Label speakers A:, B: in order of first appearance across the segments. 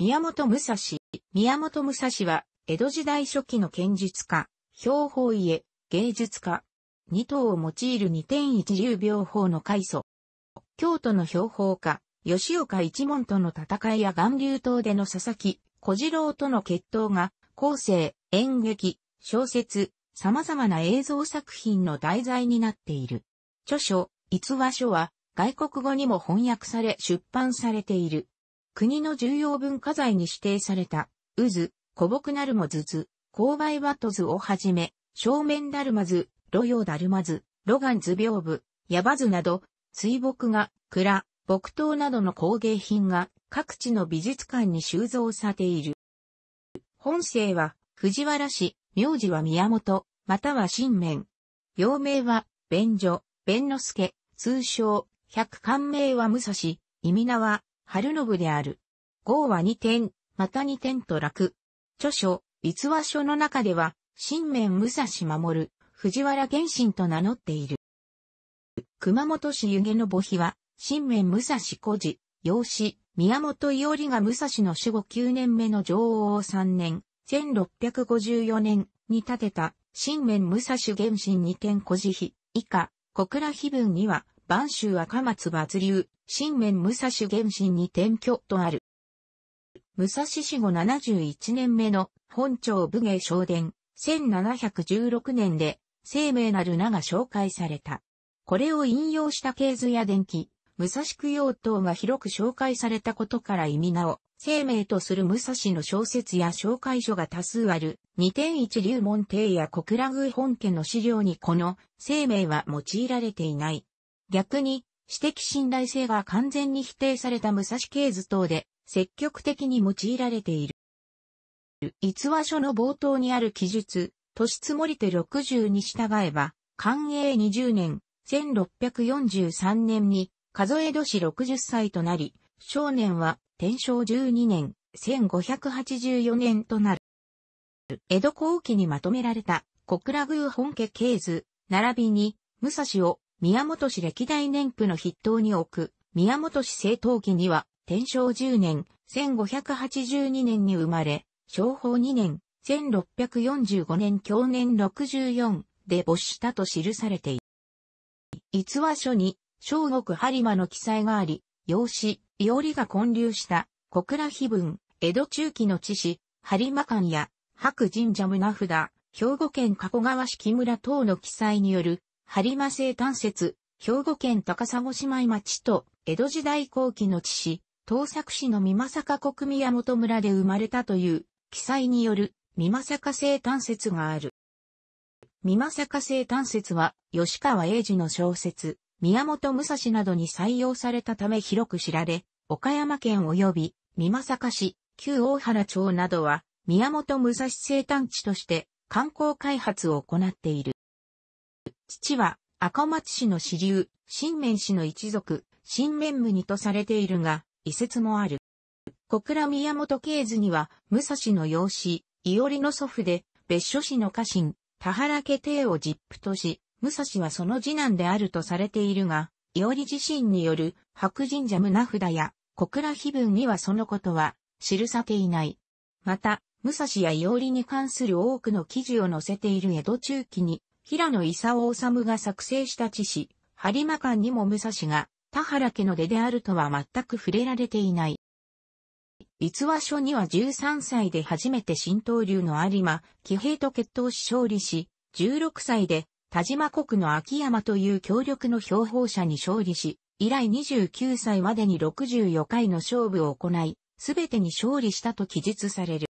A: 宮本武蔵。宮本武蔵は、江戸時代初期の剣術家、標法家、芸術家。二頭を用いる二点一流病法の開祖。京都の標法家、吉岡一門との戦いや岩流島での佐々木、小次郎との決闘が、後世、演劇、小説、様々な映像作品の題材になっている。著書、逸話書は、外国語にも翻訳され出版されている。国の重要文化財に指定された、渦、古木なるもずず、勾配は、とずをはじめ、正面だるまず、露用だるまず、露岩図屏風、ヤバ図など、水墨画、蔵、木刀などの工芸品が各地の美術館に収蔵されている。本姓は藤原氏、名字は宮本、または新面。幼名は弁女、弁之助、通称、百官名は武蔵、意味名は春信である。号は二点、また二点と楽。著書、逸話書の中では、新面武蔵守、藤原玄信と名乗っている。熊本市湯気の母碑は、新面武蔵小児、養子、宮本伊織が武蔵の死後九年目の女王を三年、1654年に建てた、新面武蔵玄信二点小児碑、以下、小倉碑文には、万州赤松抜流、新面武蔵原神に転居とある。武蔵死後71年目の本朝武芸昇殿、1716年で、生命なる名が紹介された。これを引用した系図や電気、武蔵供養等が広く紹介されたことから意味なお、生命とする武蔵の小説や紹介書が多数ある、二天一流門帝や小倉宮本家の資料にこの生命は用いられていない。逆に、私的信頼性が完全に否定された武蔵系図等で積極的に用いられている。逸話書の冒頭にある記述、年積もりて60に従えば、寛永20年、1643年に、数え年60歳となり、少年は、天正12年、1584年となる。江戸後期にまとめられた、小倉宮本家系図、並びに、武蔵を宮本市歴代年譜の筆頭に置く、宮本市政党期には、天正10年、1582年に生まれ、昭法2年、1645年去年64で没したと記されている。逸話書に、小国播磨の記載があり、養子、伊理が混流した、小倉碑文、江戸中期の地史、播磨館や、白神社村札、兵庫県加古川市木村等の記載による、播磨製炭節、兵庫県高砂姉妹町と、江戸時代後期の父、東作市の美政国宮本村で生まれたという、記載による、美政製炭節がある。美政製炭節は、吉川英治の小説、宮本武蔵などに採用されたため広く知られ、岡山県及び、美政市、旧大原町などは、宮本武蔵生誕地として、観光開発を行っている。父は赤松氏の支流、新面氏の一族、新面無二とされているが、遺説もある。小倉宮本慶図には、武蔵の養子、伊織の祖父で、別所氏の家臣、田原家帝を実父とし、武蔵はその次男であるとされているが、伊織自身による白神社胸札や小倉碑文にはそのことは記されていない。また、武蔵や伊織に関する多くの記事を載せている江戸中期に平野勲治が作成した知史、播磨間にも武蔵が田原家の出であるとは全く触れられていない。逸話書には13歳で初めて新東流の有馬、騎兵と決闘し勝利し、16歳で田島国の秋山という強力の標法者に勝利し、以来29歳までに64回の勝負を行い、すべてに勝利したと記述される。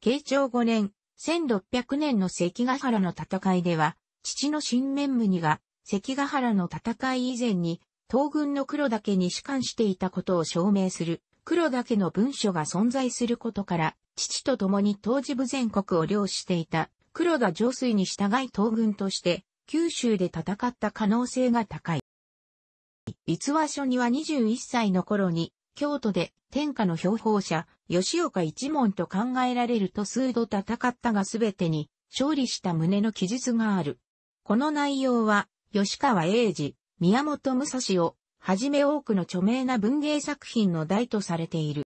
A: 慶長5年、1600年の関ヶ原の戦いでは、父の新面無二が関ヶ原の戦い以前に東軍の黒岳に士官していたことを証明する黒岳の文書が存在することから、父と共に当時部全国を領していた黒田上水に従い東軍として九州で戦った可能性が高い。逸話書には21歳の頃に京都で天下の標法者吉岡一門と考えられると数度戦ったが全てに勝利した旨の記述がある。この内容は、吉川英治、宮本武蔵を、はじめ多くの著名な文芸作品の題とされている。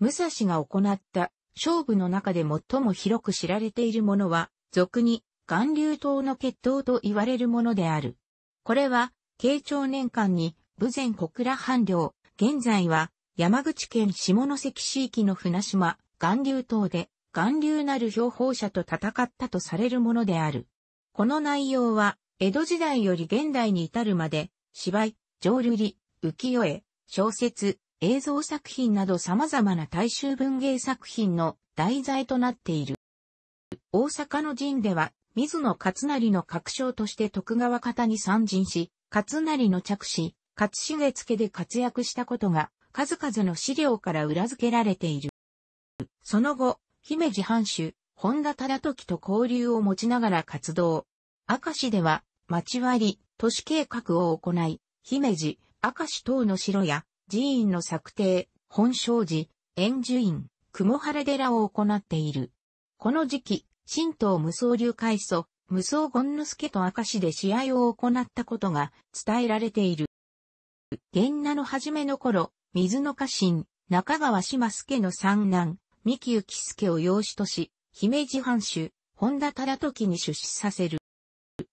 A: 武蔵が行った勝負の中で最も広く知られているものは、俗に、岩流島の決闘と言われるものである。これは、慶長年間に、武前小倉藩領、現在は、山口県下関市域の船島、岩流島で、岩流なる標本者と戦ったとされるものである。この内容は、江戸時代より現代に至るまで、芝居、浄瑠璃、浮世絵、小説、映像作品など様々な大衆文芸作品の題材となっている。大阪の陣では、水野勝成の格将として徳川方に参陣し、勝成の着手、勝重付で活躍したことが数々の資料から裏付けられている。その後、姫路藩主、本田忠時と交流を持ちながら活動。明石では、町割り、都市計画を行い、姫路、明石等の城や、寺院の策定、本庄寺、円樹院、雲原寺を行っている。この時期、神道無双流開祖、無双権之助と明石で試合を行ったことが伝えられている。元那の初めの頃、水の家臣、中川島助の三男、三木幸助を養子とし、姫路藩主、本田忠時に出資させる。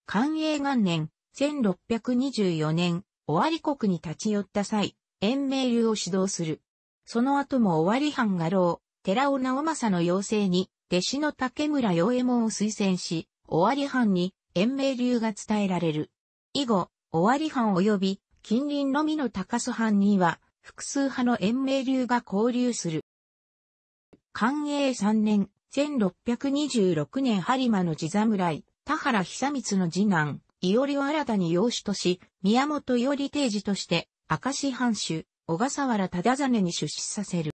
A: 寛永元年、1624年、尾張国に立ち寄った際、延命流を指導する。その後も尾張藩画廊、寺尾直政の要請に、弟子の竹村陽右衛門を推薦し、尾張藩に延命流が伝えられる。以後、尾張藩及び近隣のみの高須藩には、複数派の延命流が交流する。寛永3年、1626年播磨の地侍、田原久光の次男、伊織を新たに養子とし、宮本伊織定時として、明石藩主、小笠原忠真に出資させる。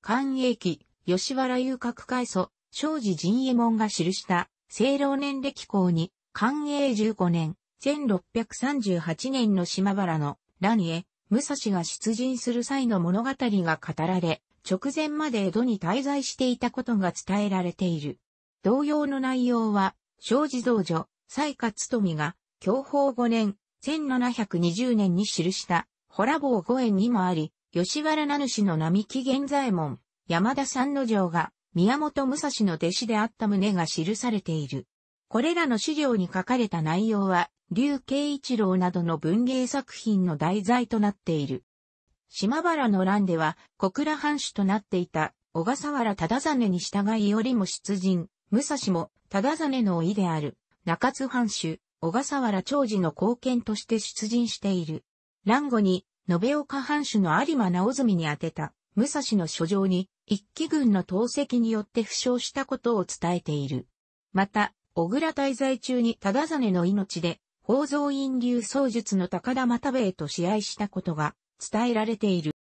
A: 寛永期、吉原遊郭会祖、庄司陣右衛門が記した、青老年歴項に、寛永15年、1638年の島原の乱へ、武蔵が出陣する際の物語が語られ、直前まで江戸に滞在していたことが伝えられている。同様の内容は、正寺道女、西勝富が、享保5年、1720年に記した、ホラ坊御園にもあり、吉原名主の並木源左衛門、山田三之丞が、宮本武蔵の弟子であった旨が記されている。これらの資料に書かれた内容は、竜慶一郎などの文芸作品の題材となっている。島原の乱では、小倉藩主となっていた、小笠原忠真に従いよりも出陣、武蔵も忠真のいである、中津藩主、小笠原長治の貢献として出陣している。乱後に、延岡藩主の有馬直澄に宛てた、武蔵の書状に、一騎軍の投石によって負傷したことを伝えている。また、小倉滞在中に忠実の命で、宝蔵院流僧術の高田又兵衛と試合したことが伝えられている。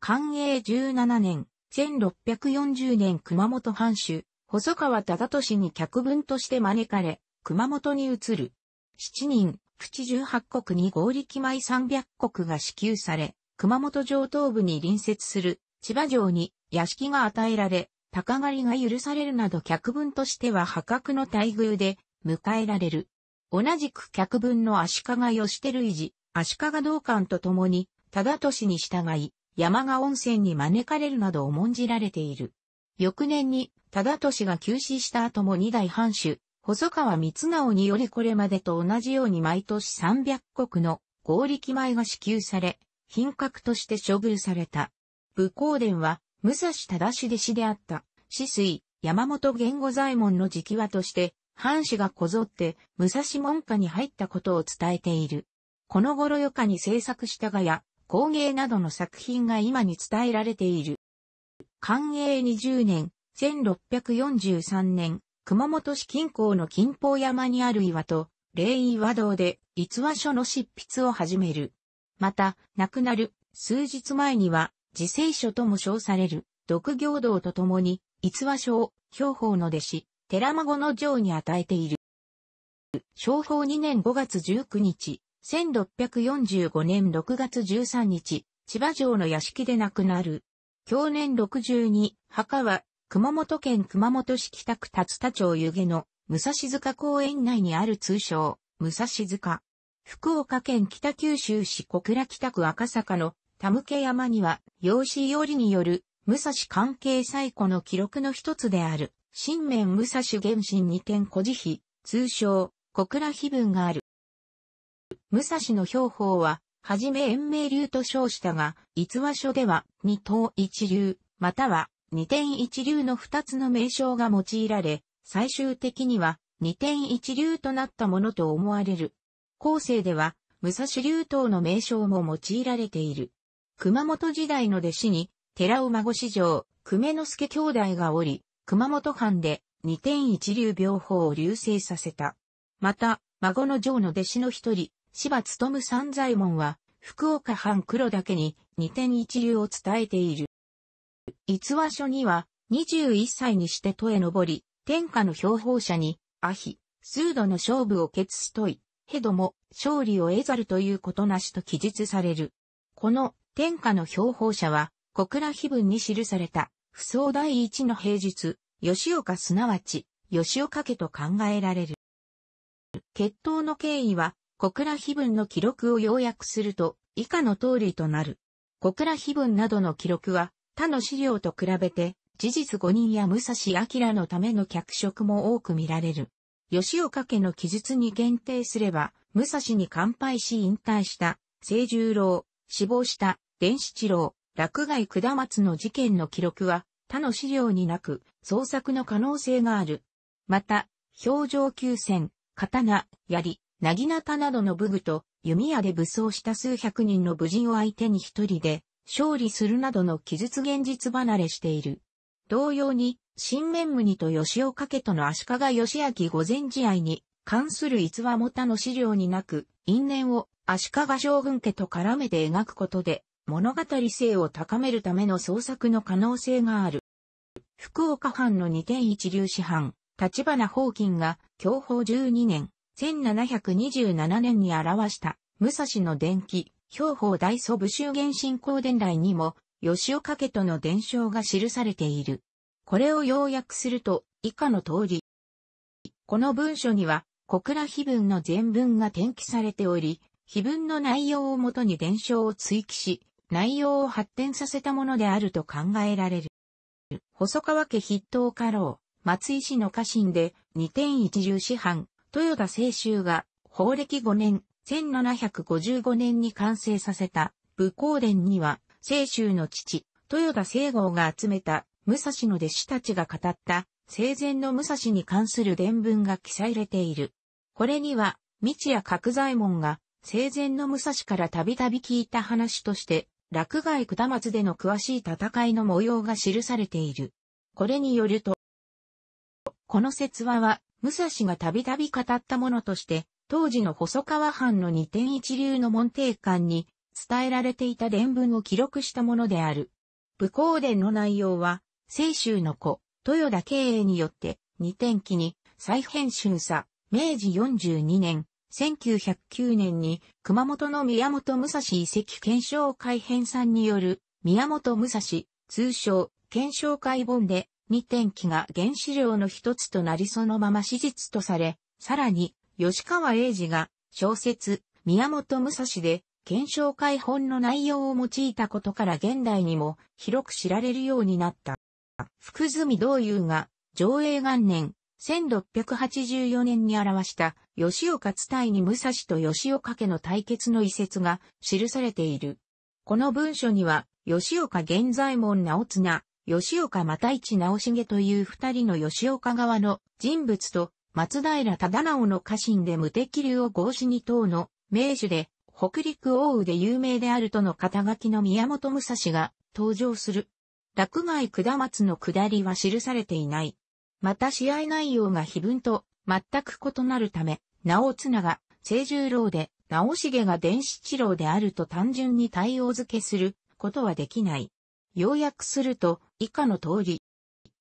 A: 寛永17年、1640年熊本藩主、細川忠俊に客分として招かれ、熊本に移る。7人、プチ18国に合力米300国が支給され、熊本城東部に隣接する千葉城に屋敷が与えられ、鷹狩りが許されるなど客分としては破格の待遇で迎えられる。同じく客分の足利義輝氏、足利道館と共に、忠市に従い、山賀温泉に招かれるなど重んじられている。翌年に、忠市が急死した後も二代藩主、細川光直によりこれまでと同じように毎年三百国の合力米が支給され、品格として処遇された。武功伝は、武蔵忠弟子であった、死水、山本言五左衛門の直話として、藩士がこぞって、武蔵門下に入ったことを伝えている。この頃余下に制作した画や、工芸などの作品が今に伝えられている。寛永20年、1643年、熊本市近郊の近峰山にある岩と、霊岩堂で逸話書の執筆を始める。また、亡くなる数日前には、自生書とも称される、独行道とともに、逸話書を、兵法の弟子、寺孫の城に与えている。商法2年5月19日、1645年6月13日、千葉城の屋敷で亡くなる。去年62、墓は、熊本県熊本市北区立田町湯気の武蔵塚公園内にある通称、武蔵塚。福岡県北九州市小倉北区赤坂の田向山には、養子よりによる、武蔵関係最古の記録の一つである、新面武蔵原神二点古事碑、通称、小倉碑文がある。武蔵の標法は、はじめ延命流と称したが、逸話書では、二等一流、または、二点一流の二つの名称が用いられ、最終的には、二点一流となったものと思われる。後世では、武蔵流等の名称も用いられている。熊本時代の弟子に、寺尾孫史上、久米之助兄弟がおり、熊本藩で二天一流病法を流星させた。また、孫の城の弟子の一人、芝勤三左衛門は、福岡藩黒岳に二天一流を伝えている。逸話書には、二十一歳にして都へ登り、天下の標本者に、阿比、数度の勝負を決しとい、ヘドも勝利を得ざるということなしと記述される。この天下の標本者は、小倉碑文に記された、不相第一の平日、吉岡すなわち、吉岡家と考えられる。決闘の経緯は、小倉碑文の記録を要約すると、以下の通りとなる。小倉碑文などの記録は、他の資料と比べて、事実5人や武蔵明のための脚色も多く見られる。吉岡家の記述に限定すれば、武蔵に乾杯し引退した、清十郎、死亡した、伝七郎、落外下松の事件の記録は他の資料になく、創作の可能性がある。また、表情急戦、刀、槍、なぎなたなどの武具と弓矢で武装した数百人の武人を相手に一人で勝利するなどの記述現実離れしている。同様に、新面無と吉岡家との足利義明御前試合に関する逸話も他の資料になく、因縁を足利将軍家と絡めて描くことで、物語性を高めるための創作の可能性がある。福岡藩の二点一流師藩、立花宝金が、享保12年、1727年に表した、武蔵の伝記、兵法大祖武州原信仰伝来にも、吉岡家との伝承が記されている。これを要約すると、以下の通り。この文書には、小倉碑文の全文が転記されており、碑文の内容をもとに伝承を追記し、内容を発展させたものであると考えられる。細川家筆頭家老、松井氏の家臣で、二天一重師範、豊田清州が、法暦五年、1755年に完成させた、武功伝には、清州の父、豊田聖郷が集めた、武蔵の弟子たちが語った、生前の武蔵に関する伝文が記載れている。これには、道夜角左衛門が、生前の武蔵からたびたび聞いた話として、落外下松での詳しい戦いの模様が記されている。これによると、この説話は、武蔵がたびたび語ったものとして、当時の細川藩の二点一流の門弟官に伝えられていた伝文を記録したものである。武功伝の内容は、清州の子、豊田慶営によって、二点期に再編集さ、明治42年、1909年に熊本の宮本武蔵遺跡検証会編さんによる宮本武蔵通称検証会本で2点気が原資料の一つとなりそのまま史実とされ、さらに吉川英治が小説宮本武蔵で検証会本の内容を用いたことから現代にも広く知られるようになった。福住道友が上映元年1684年に表した吉岡伝いに武蔵と吉岡家の対決の遺説が記されている。この文書には、吉岡源左衛門直綱、吉岡又一直重という二人の吉岡側の人物と、松平忠直の家臣で無敵流を合死に等の名手で、北陸大羽で有名であるとの肩書きの宮本武蔵が登場する。落外下松の下りは記されていない。また試合内容が非分と全く異なるため、名を綱が、清十郎で、直重が電子治郎であると単純に対応付けすることはできない。要約すると、以下の通り。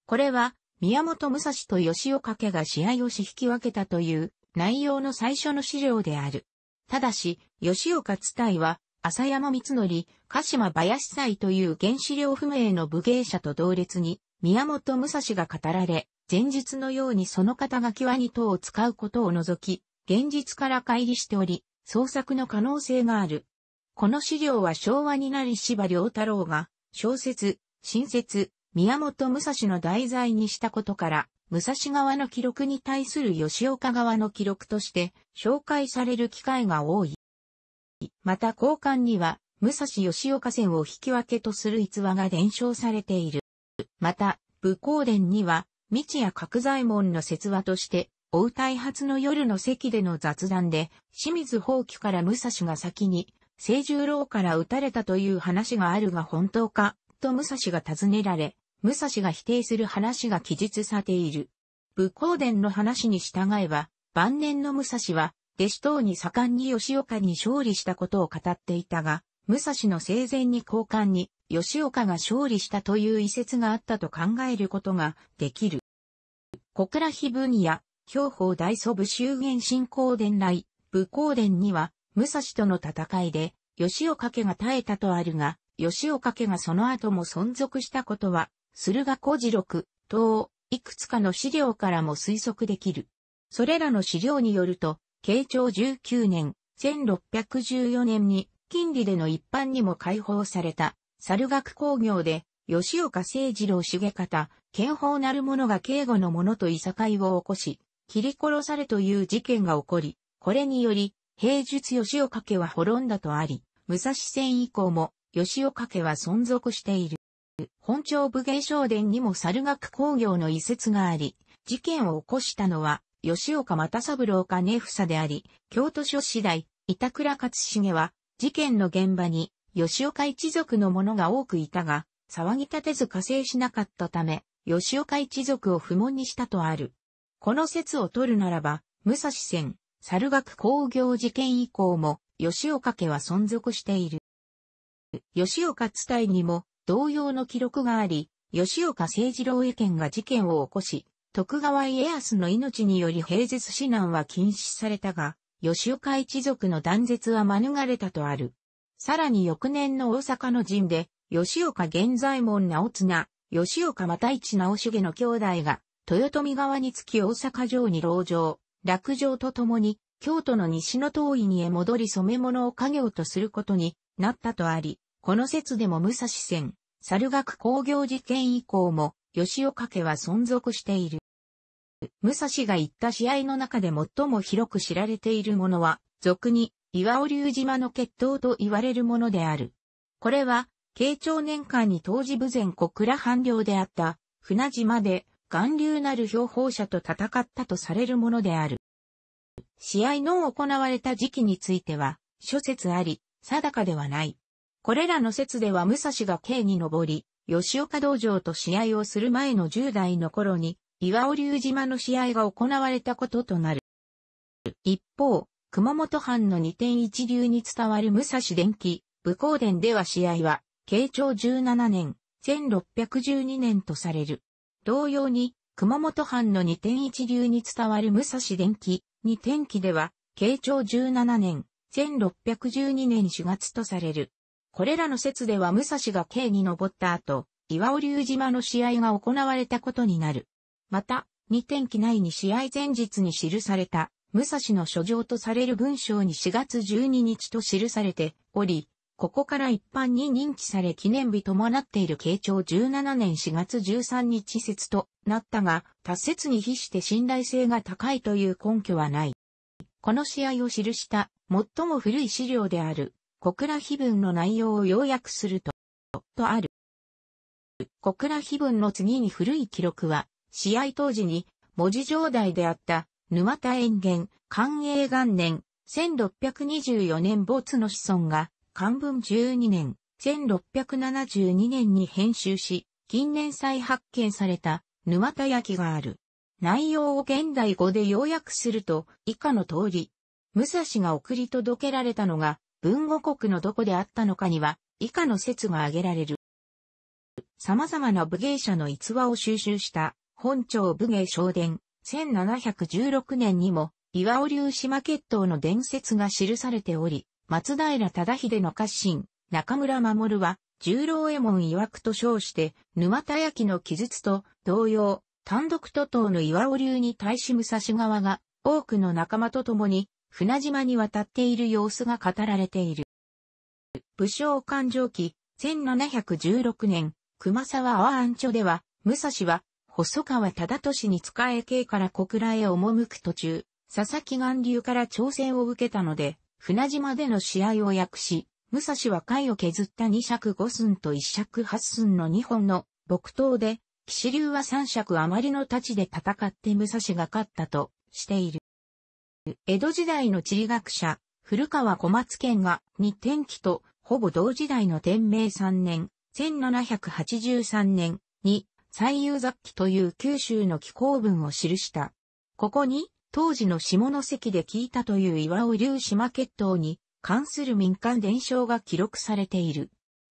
A: これは、宮本武蔵と吉岡家が試合をし引き分けたという内容の最初の資料である。ただし、吉岡伝は、浅山光則、鹿島林祭という原資料不明の武芸者と同列に、宮本武蔵が語られ、前述のようにその肩書きは2等を使うことを除き、現実から乖離しており、創作の可能性がある。この資料は昭和になり芝良太郎が、小説、新説、宮本武蔵の題材にしたことから、武蔵側の記録に対する吉岡側の記録として紹介される機会が多い。また交換には、武蔵吉岡線を引き分けとする逸話が伝承されている。また、武功伝には、知や角左門の説話として、追歌い初の夜の席での雑談で、清水宝棄から武蔵が先に、清十郎から撃たれたという話があるが本当か、と武蔵が尋ねられ、武蔵が否定する話が記述されている。武功伝の話に従えば、晩年の武蔵は、弟子等に盛んに吉岡に勝利したことを語っていたが、武蔵の生前に交換に、吉岡が勝利したという遺説があったと考えることができる。小倉碑分野、兵法大祖武修辺信仰伝来、武功伝には、武蔵との戦いで、吉岡家が耐えたとあるが、吉岡家がその後も存続したことは、駿河小次六、等、いくつかの資料からも推測できる。それらの資料によると、慶長19年、1614年に、近利での一般にも開放された、猿学工業で、吉岡誠二郎重方、剣法なる者が警護の者と異境いを起こし、切り殺されという事件が起こり、これにより、平術吉岡家は滅んだとあり、武蔵戦以降も、吉岡家は存続している。本庁武芸商殿にも猿学工業の移設があり、事件を起こしたのは、吉岡又三郎ふさであり、京都書次第、板倉勝重は、事件の現場に、吉岡一族の者が多くいたが、騒ぎ立てず加勢しなかったため、吉岡一族を不問にしたとある。この説を取るならば、武蔵戦、猿学工業事件以降も、吉岡家は存続している。吉岡伝いにも同様の記録があり、吉岡政治郎意見が事件を起こし、徳川家康の命により平絶指南は禁止されたが、吉岡一族の断絶は免れたとある。さらに翌年の大阪の陣で、吉岡源左衛門直綱、吉岡又一直重の兄弟が、豊臣側につき大阪城に籠城、落城とともに、京都の西の東院へ戻り染め物を家業とすることになったとあり、この説でも武蔵線、猿学工業事件以降も、吉岡家は存続している。武蔵が行った試合の中で最も広く知られているものは、俗に、岩尾龍島の決闘と言われるものである。これは、慶長年間に当時武前小倉藩領であった船島で岩流なる標砲者と戦ったとされるものである。試合の行われた時期については諸説あり、定かではない。これらの説では武蔵が慶に上り、吉岡道場と試合をする前の10代の頃に、岩尾竜島の試合が行われたこととなる。一方、熊本藩の二点一流に伝わる武蔵伝記、武光伝では試合は、慶長17年、1612年とされる。同様に、熊本藩の二天一流に伝わる武蔵伝記、二天記では、慶長17年、1612年4月とされる。これらの説では武蔵が慶に登った後、岩尾流島の試合が行われたことになる。また、二天記内に試合前日に記された、武蔵の書状とされる文章に4月12日と記されており、ここから一般に認知され記念日ともなっている慶長17年4月13日説となったが、他説に比して信頼性が高いという根拠はない。この試合を記した最も古い資料である小倉碑文の内容を要約すると、とある。小倉碑文の次に古い記録は、試合当時に文字上代であった沼田園元、寛永元年、1624年没の子孫が漢文12年、1672年に編集し、近年再発見された沼田焼がある。内容を現代語で要約すると、以下の通り、武蔵が送り届けられたのが、文語国のどこであったのかには、以下の説が挙げられる。様々な武芸者の逸話を収集した、本朝武芸少伝、1716年にも、岩尾流島決闘の伝説が記されており、松平忠秀の家臣、中村守は、十郎右衛門曰くと称して、沼田焼の記述と同様、単独徒党の岩尾流に対し武蔵側が、多くの仲間と共に、船島に渡っている様子が語られている。武将勘定期、1716年、熊沢阿安町では、武蔵は、細川忠俊に仕え系から小倉へ赴く途中、佐々木岩流から挑戦を受けたので、船島での試合を訳し、武蔵は回を削った2尺5寸と1尺8寸の2本の木刀で、騎士流は3尺余りの太刀で戦って武蔵が勝ったとしている。江戸時代の地理学者、古川小松県が日天気とほぼ同時代の天明3年、1783年に最優雑記という九州の紀行文を記した。ここに当時の下関で聞いたという岩尾流島決闘に関する民間伝承が記録されている。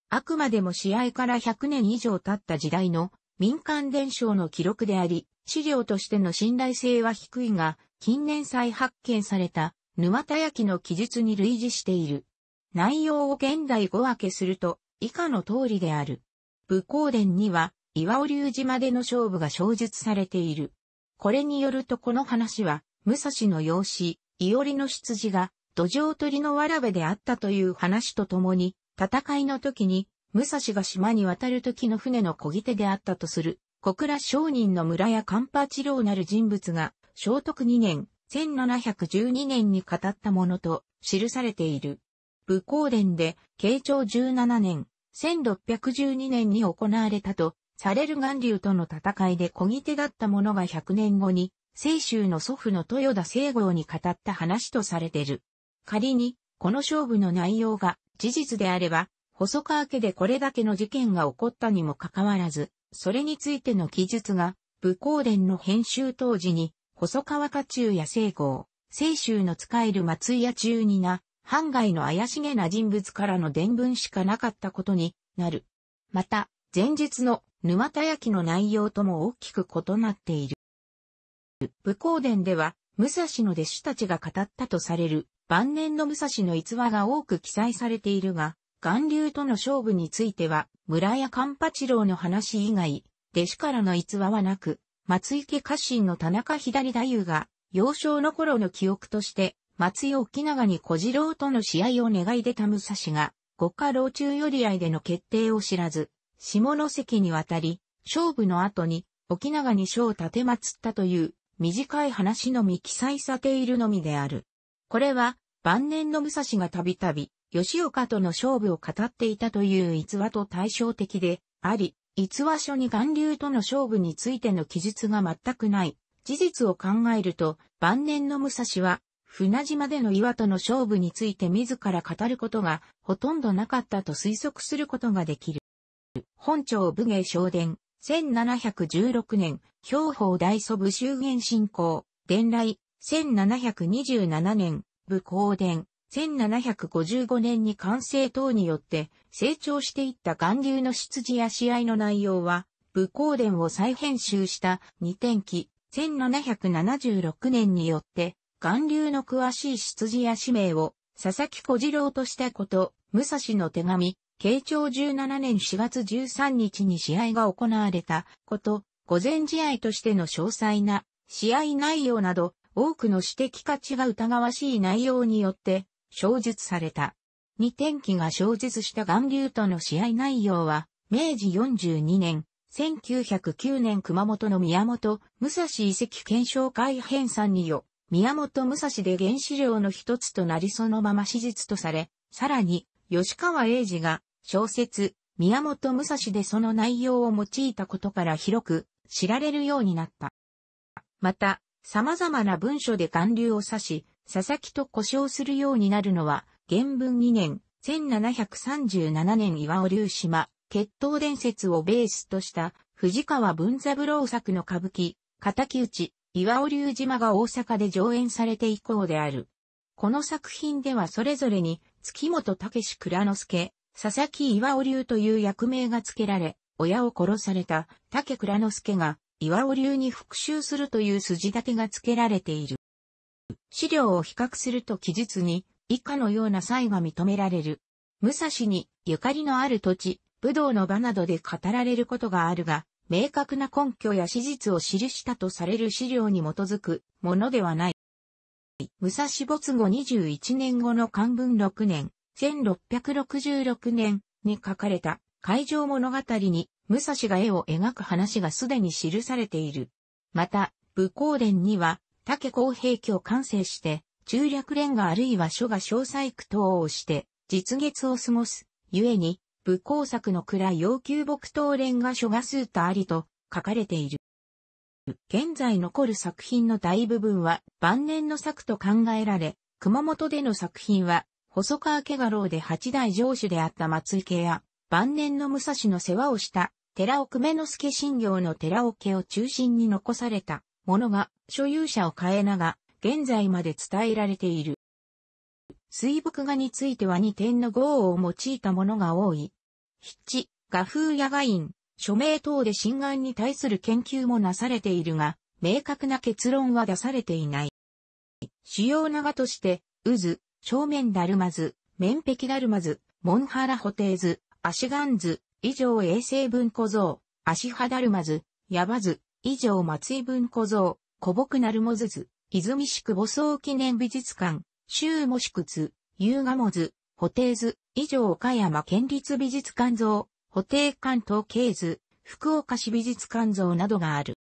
A: あくまでも試合から100年以上経った時代の民間伝承の記録であり、資料としての信頼性は低いが、近年再発見された沼田焼の記述に類似している。内容を現代語分けすると以下の通りである。武光伝には岩尾龍島での勝負が小述されている。これによるとこの話は武蔵の養子、伊織の出自が、土壌取りのわらべであったという話とともに、戦いの時に、武蔵が島に渡る時の船の漕ぎ手であったとする、小倉商人の村やカンパ治郎なる人物が、聖徳2年、1712年に語ったものと記されている。武功伝で、慶長17年、1612年に行われたと、される岩流との戦いで漕ぎ手だったのが100年後に、清州の祖父の豊田聖郷に語った話とされてる。仮に、この勝負の内容が事実であれば、細川家でこれだけの事件が起こったにもかかわらず、それについての記述が、武功伝の編集当時に、細川家中や聖郷、清州の使える松井屋中にな、半外の怪しげな人物からの伝聞しかなかったことになる。また、前日の沼田焼の内容とも大きく異なっている。武功伝では、武蔵の弟子たちが語ったとされる、晩年の武蔵の逸話が多く記載されているが、岩流との勝負については、村や勘八郎の話以外、弟子からの逸話はなく、松池家臣の田中左太夫が、幼少の頃の記憶として、松井沖長に小次郎との試合を願い出た武蔵が、五家老中寄り合いでの決定を知らず、下関に渡り、勝負の後に、沖長に書を立てまつったという短い話のみ記載されているのみである。これは、晩年の武蔵がたびたび、吉岡との勝負を語っていたという逸話と対照的であり、逸話書に巌流との勝負についての記述が全くない。事実を考えると、晩年の武蔵は、船島での岩との勝負について自ら語ることがほとんどなかったと推測することができる。本庁武芸昇伝。1716年、兵法大祖部修元信仰、伝来、1727年、武光伝、1755年に完成等によって成長していった岩流の出自や試合の内容は、武光伝を再編集した二天記、1776年によって、岩流の詳しい出自や使命を佐々木小次郎としたこと、武蔵の手紙、慶長17年4月13日に試合が行われたこと、午前試合としての詳細な試合内容など、多くの指摘価値が疑わしい内容によって、小述された。二天気が小述した岩流との試合内容は、明治42年、1909年熊本の宮本武蔵遺跡検証会編さんによ、宮本武蔵で原資料の一つとなりそのまま史実とされ、さらに、吉川英治が小説、宮本武蔵でその内容を用いたことから広く知られるようになった。また、様々な文書で巌流を指し、佐々木と呼称するようになるのは、元文2年、1737年岩尾流島、決闘伝説をベースとした、藤川文三郎作の歌舞伎、敵討ち、岩尾流島が大阪で上演されて以降である。この作品ではそれぞれに、月本武志倉之介、佐々木岩尾流という役名が付けられ、親を殺された竹倉之助が岩尾流に復讐するという筋立てが付けられている。資料を比較すると記述に以下のような際が認められる。武蔵にゆかりのある土地、武道の場などで語られることがあるが、明確な根拠や史実を記したとされる資料に基づくものではない。武蔵没後21年後の漢文6年、1666年に書かれた海上物語に武蔵が絵を描く話がすでに記されている。また、武功伝には、竹公平家を完成して、中略連があるいは書が小細工等をして、実月を過ごす。ゆえに、武功作の蔵要求木刀連が書が数多ありと書かれている。現在残る作品の大部分は晩年の作と考えられ、熊本での作品は細川家家老で八代城主であった松井家や、晩年の武蔵の世話をした、寺尾久米之助信行の寺尾家を中心に残されたものが、所有者を変えなが、現在まで伝えられている。水墨画については2点の号を用いたものが多い。筆致、画風や画院、署名等で心眼に対する研究もなされているが、明確な結論は出されていない。主要な画として、渦、正面ダルマズ、面壁ダルマズ、モンハラホテーズ、アシガンズ、以上衛星文庫像、シハダルマズ、ヤバズ、以上松井文庫像、古木なるもずず、泉宿母葬記念美術館、周もし宿津、優雅もず、テ定ズ、以上岡山県立美術館像、ホテ定関東系図、福岡市美術館像などがある。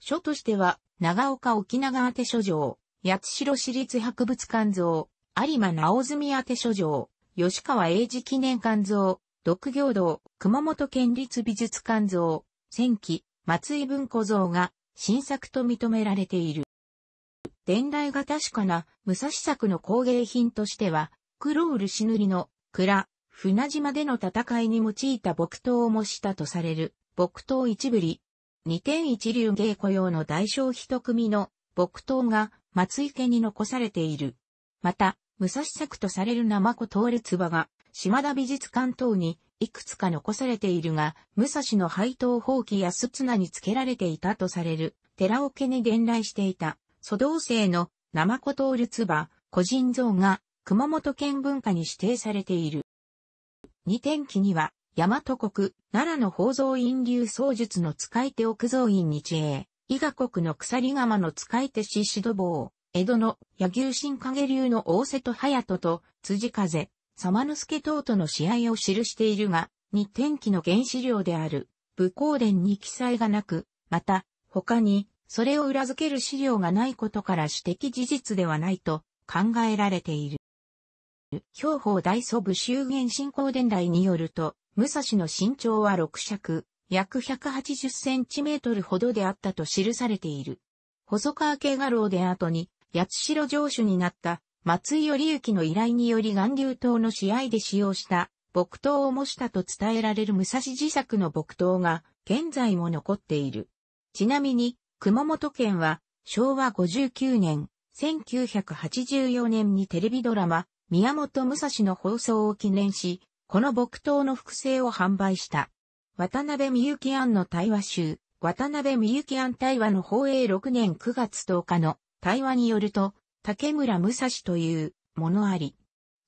A: 書としては、長岡沖長宛書城、八代市立博物館像、有馬直住宛書状、吉川英治記念館像、独行堂、熊本県立美術館像、千記、松井文庫像が新作と認められている。伝来が確かな武蔵作の工芸品としては、黒漆塗りの蔵、船島での戦いに用いた木刀を模したとされる、木刀一ぶり。二点一流芸雇用の大小一組の木刀が松井家に残されている。また、武蔵作とされる生子通るつばが、島田美術館等に、いくつか残されているが、武蔵の配当放棄やすナにつけられていたとされる、寺桶に伝来していた、祖道生の生子通るつば、個人像が、熊本県文化に指定されている。二天気には、大和国、奈良の宝蔵院流創術の使い手奥蔵院日英、伊賀国の鎖釜の使い手獅子土坊、江戸の柳生新影流の大瀬戸隼人と辻風、様之助等との試合を記しているが、日天気の原資料である武功伝に記載がなく、また他にそれを裏付ける資料がないことから私的事実ではないと考えられている。兵法大祖武修辺信仰伝来によると、武蔵の身長は六尺、約180センチメートルほどであったと記されている。細川家画廊で後に、八代城主になった松井頼之の依頼により岩流島の試合で使用した木刀を模したと伝えられる武蔵自作の木刀が現在も残っている。ちなみに熊本県は昭和59年、1984年にテレビドラマ宮本武蔵の放送を記念し、この木刀の複製を販売した。渡辺美幸庵の対話集、渡辺美幸庵対話の放映6年9月10日の対話によると、竹村武蔵という、ものあり。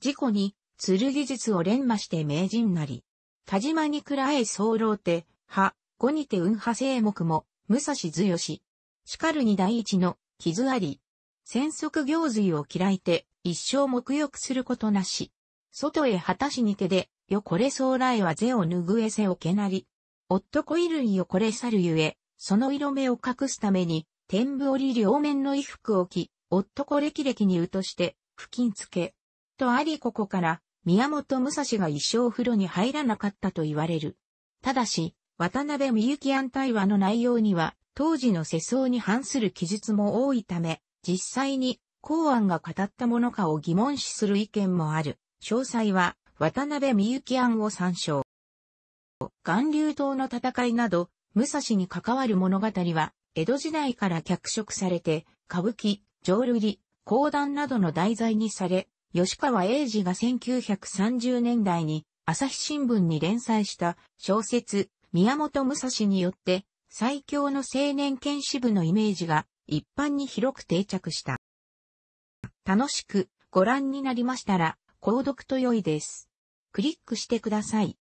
A: 事故に、鶴技術を連磨して名人なり。田島にくらえ騒老手、派、後にて運派生目も、武蔵強し。しかるに第一の、傷あり。戦足行髄を嫌いて、一生目欲することなし。外へ果たしに手で、よこれそうらはぜをぬぐえせおけなり。夫こいるんよこれ去るゆえ、その色目を隠すために、天部折両面の衣服を着、夫っ歴これきれきにうとして、付近つけ。とありここから、宮本武蔵が一生風呂に入らなかったと言われる。ただし、渡辺美幸安対話の内容には、当時の世相に反する記述も多いため、実際に、公安が語ったものかを疑問視する意見もある。詳細は、渡辺美幸案を参照。岩流島の戦いなど、武蔵に関わる物語は、江戸時代から脚色されて、歌舞伎、浄瑠璃、講談などの題材にされ、吉川英治が1930年代に、朝日新聞に連載した小説、宮本武蔵によって、最強の青年剣士部のイメージが一般に広く定着した。楽しくご覧になりましたら、購読と良いです。クリックしてください。